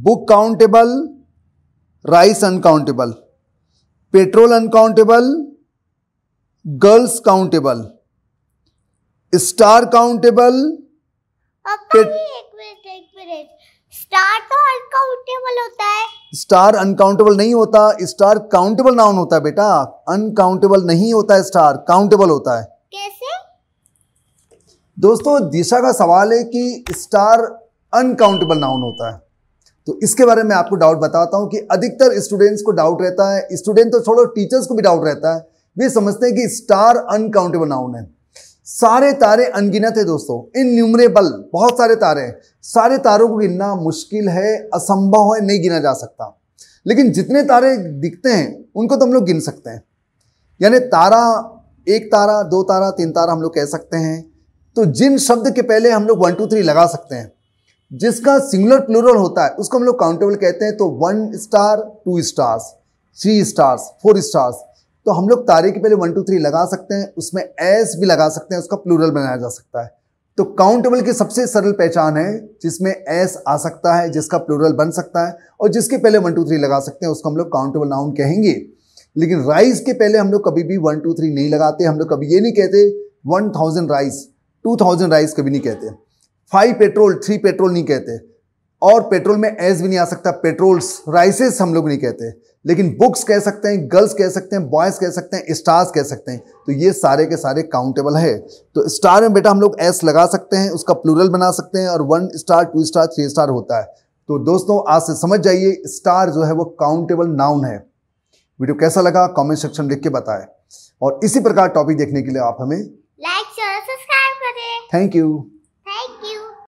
book countable rice uncountable petrol uncountable girls countable star countable star तो होता है star uncountable नहीं होता स्टार काउंटेबल नाउन होता है बेटा अनकाउंटेबल नहीं होता है स्टार काउंटेबल होता है कैसे दोस्तों दिशा का सवाल है कि स्टार अनकाउंटेबल नाउन होता है तो इसके बारे में आपको डाउट बताता हूँ कि अधिकतर स्टूडेंट्स को डाउट रहता है स्टूडेंट तो छोड़ो टीचर्स को भी डाउट रहता है वे समझते हैं कि स्टार अनकाउंटेबल नाउन है सारे तारे अनगिनत है दोस्तों इन्यूमरेबल बहुत सारे तारे हैं सारे तारों को गिनना मुश्किल है असंभव है नहीं गिना जा सकता लेकिन जितने तारे दिखते हैं उनको तो हम लोग गिन सकते हैं यानी तारा एक तारा दो तारा तीन तारा हम लोग कह सकते हैं तो जिन शब्द के पहले हम लोग वन टू थ्री लगा सकते हैं जिसका सिंगुलर प्लूरल होता है उसको हम लोग काउंटेबल कहते हैं तो one star two stars three stars four stars तो हम लोग तारे के पहले वन टू थ्री लगा सकते हैं उसमें एस भी लगा सकते हैं उसका प्लूरल बनाया जा सकता है तो काउंटेबल की सबसे सरल पहचान है जिसमें एस आ सकता है जिसका प्लूरल बन सकता है और जिसके पहले वन टू थ्री लगा सकते हैं उसको हम लोग काउंटेबल नाउन कहेंगे लेकिन राइस के पहले हम लोग कभी भी वन टू थ्री नहीं लगाते हम लोग कभी ये नहीं कहते one thousand rice two thousand rice कभी नहीं कहते फाइव पेट्रोल थ्री पेट्रोल नहीं कहते और पेट्रोल में एस भी नहीं आ सकता पेट्रोल्स राइसेस हम लोग नहीं कहते लेकिन बुक्स कह सकते हैं गर्ल्स कह सकते हैं बॉयज कह सकते हैं स्टार्स कह सकते हैं तो ये सारे के सारे काउंटेबल है तो स्टार में बेटा हम लोग एस लगा सकते हैं उसका प्लूरल बना सकते हैं और one star two star three star होता है तो दोस्तों आज से समझ जाइए स्टार जो है वो काउंटेबल नाउन है वीडियो कैसा लगा कमेंट सेक्शन में लिख के बताए और इसी प्रकार टॉपिक देखने के लिए आप हमें लाइक सब्सक्राइब करें थैंक यू